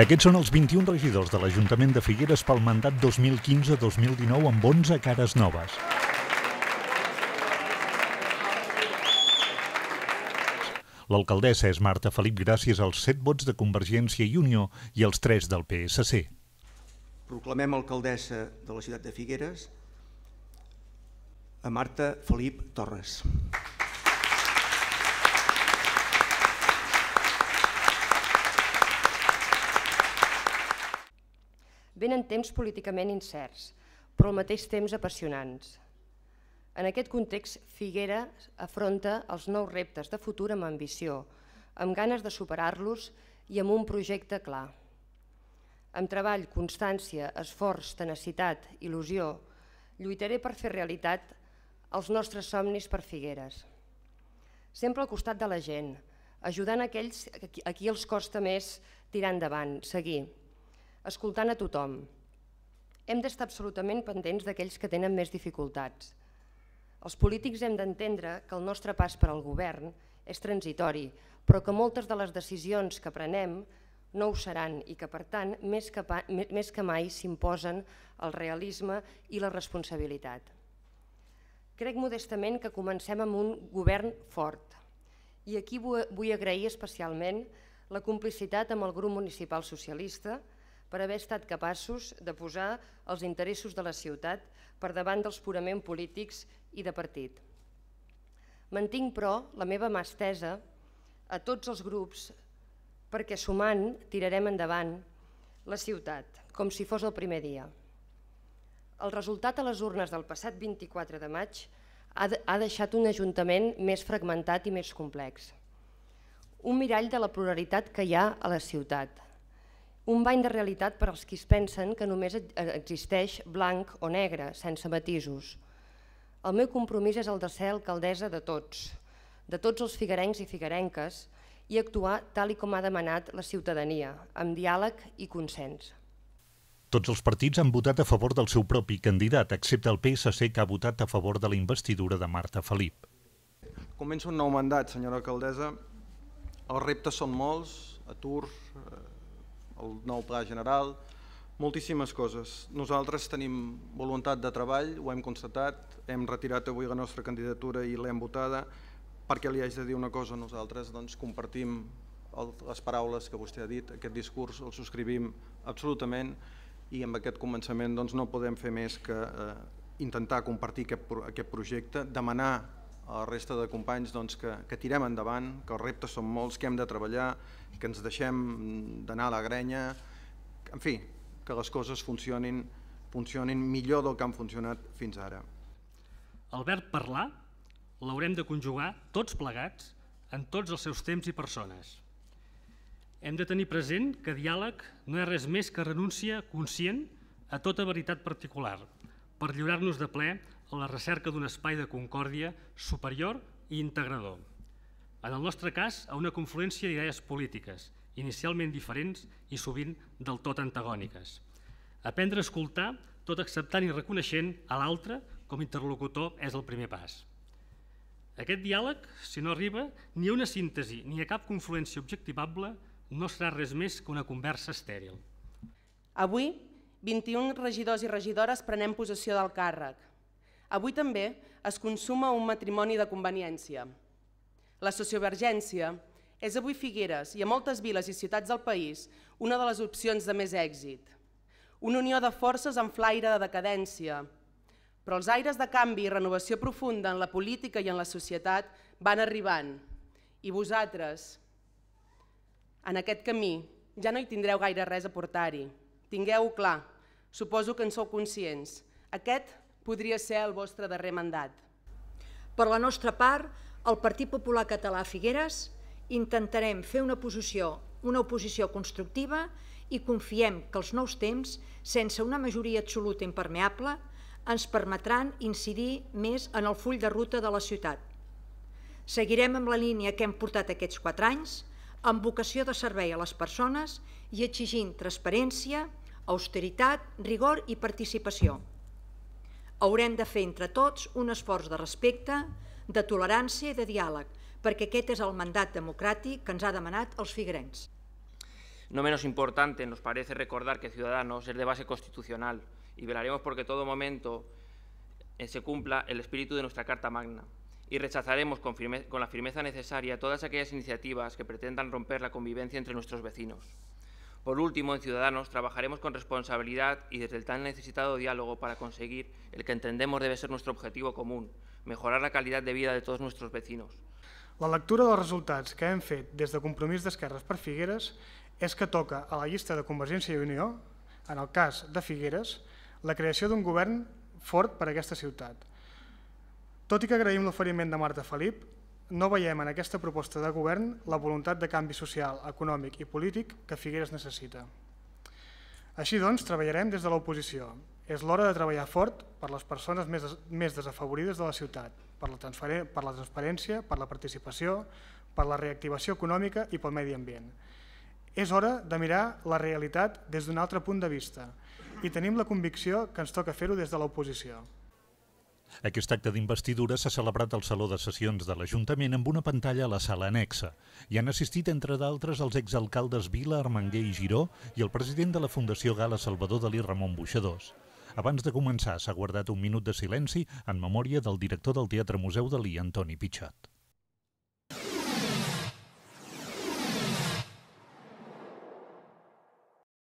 Aquests són els 21 regidors de l'Ajuntament de Figueres pel mandat 2015-2019 amb 11 cares noves. L'alcaldessa és Marta Felip gràcies als 7 vots de Convergència i Unió i els 3 del PSC. Proclamem alcaldessa de la ciutat de Figueres a Marta Felip Torres. Venen temps políticament incerts, però al mateix temps apassionants. En aquest context, Figuera afronta els nous reptes de futur amb ambició, amb ganes de superar-los i amb un projecte clar. Amb treball, constància, esforç, tenacitat, il·lusió, lluitaré per fer realitat els nostres somnis per Figueres. Sempre al costat de la gent, ajudant aquells a qui els costa més tirar endavant, seguir escoltant a tothom. Hem d'estar absolutament pendents d'aquells que tenen més dificultats. Els polítics hem d'entendre que el nostre pas per al govern és transitori, però que moltes de les decisions que prenem no ho seran i que, per tant, més que, més que mai s'imposen el realisme i la responsabilitat. Crec modestament que comencem amb un govern fort. I aquí vull agrair especialment la complicitat amb el grup municipal socialista, per haver estat capaços de posar els interessos de la ciutat per davant dels purament polítics i de partit. Mantinc, però, la meva mà estesa a tots els grups perquè sumant tirarem endavant la ciutat, com si fos el primer dia. El resultat a les urnes del passat 24 de maig ha, ha deixat un ajuntament més fragmentat i més complex. Un mirall de la pluralitat que hi ha a la ciutat, un bany de realitat per als qui es pensen que només eh, existeix blanc o negre, sense matisos. El meu compromís és el de ser alcaldessa de tots, de tots els figuerencs i figuerenques, i actuar tal i com ha demanat la ciutadania, amb diàleg i consens. Tots els partits han votat a favor del seu propi candidat, excepte el PSC, que ha votat a favor de la investidura de Marta Felip. Comença un nou mandat, senyora alcaldessa. Els reptes són molts, atur, eh, el nou pla general, moltíssimes coses. Nosaltres tenim voluntat de treball, ho hem constatat, hem retirat avui la nostra candidatura i l'hem votada, perquè li haig de dir una cosa, nosaltres doncs, compartim el, les paraules que vostè ha dit, aquest discurs el subscrivim absolutament i amb aquest començament doncs, no podem fer més que eh, intentar compartir aquest, aquest projecte, demanar a la resta de companys doncs, que, que tirem endavant, que els reptes són molts, que hem de treballar, que ens deixem d'anar a la grenya, en fi, que les coses funcionin, funcionin millor del que han funcionat fins ara. El verb parlar l'haurem de conjugar tots plegats en tots els seus temps i persones. Hem de tenir present que diàleg no és res més que renúncia conscient a tota veritat particular, per lliurar-nos de ple en la recerca d'un espai de concòrdia superior i integrador. En el nostre cas, a una confluència d'idees polítiques, inicialment diferents i sovint del tot antagòniques. Aprendre a escoltar, tot acceptant i reconeixent a l'altre com interlocutor és el primer pas. Aquest diàleg, si no arriba ni a una síntesi ni a cap confluència objectivable, no serà res més que una conversa estèril. Avui, 21 regidors i regidores prenem possessió del càrrec, Avui també es consuma un matrimoni de conveniència. La sociovergència és avui Figueres i a moltes viles i ciutats del país una de les opcions de més èxit. Una unió de forces amb flaire de decadència, però els aires de canvi i renovació profunda en la política i en la societat van arribant i vosaltres, en aquest camí, ja no hi tindreu gaire res a portar-hi. Tingueu-ho clar, suposo que en sou conscients. Aquest podria ser el vostre darrer mandat. Per la nostra part, el Partit Popular Català Figueres intentarem fer una posició, una oposició constructiva i confiem que els nous temps, sense una majoria absoluta impermeable, ens permetran incidir més en el full de ruta de la ciutat. Seguirem amb la línia que hem portat aquests quatre anys, amb vocació de servei a les persones i exigint transparència, austeritat, rigor i participació. Haurem de fer entre tots un esforç de respecte, de tolerància i de diàleg, perquè aquest és el mandat democràtic que ens ha demanat els figuerens. No menos importante nos parece recordar que Ciudadanos es de base constitucional y velaremos porque todo momento eh, se cumpla el espíritu de nuestra Carta Magna y rechazaremos con, firme, con la firmeza necesaria todas aquellas iniciativas que pretendan romper la convivencia entre nuestros vecinos. Por último, en Ciudadanos trabajaremos con responsabilidad y desde el tan necesitado diálogo para conseguir el que entendemos debe ser nuestro objetivo común, mejorar la calidad de vida de todos nuestros vecinos. La lectura dels resultats que hem fet des de Compromís d'Esquerres per Figueres és que toca a la llista de Convergència i Unió, en el cas de Figueres, la creació d'un govern fort per a aquesta ciutat. Tot i que agraïm l'oferiment de Marta Felip, no veiem en aquesta proposta de govern la voluntat de canvi social, econòmic i polític que Figueres necessita. Així doncs, treballarem des de l'oposició. És l'hora de treballar fort per les persones més, més desafavorides de la ciutat, per la, per la transparència, per la participació, per la reactivació econòmica i pel medi ambient. És hora de mirar la realitat des d'un altre punt de vista i tenim la convicció que ens toca fer-ho des de l'oposició. Aquest acte d'investidura s'ha celebrat al Saló de Sessions de l'Ajuntament amb una pantalla a la sala anexa. Hi han assistit, entre d'altres, els exalcaldes Vila, Armenguer i Giró i el president de la Fundació Gala Salvador Dalí, Ramon Buixadors. Abans de començar, s'ha guardat un minut de silenci en memòria del director del Teatre Museu Dalí, Antoni Pichat.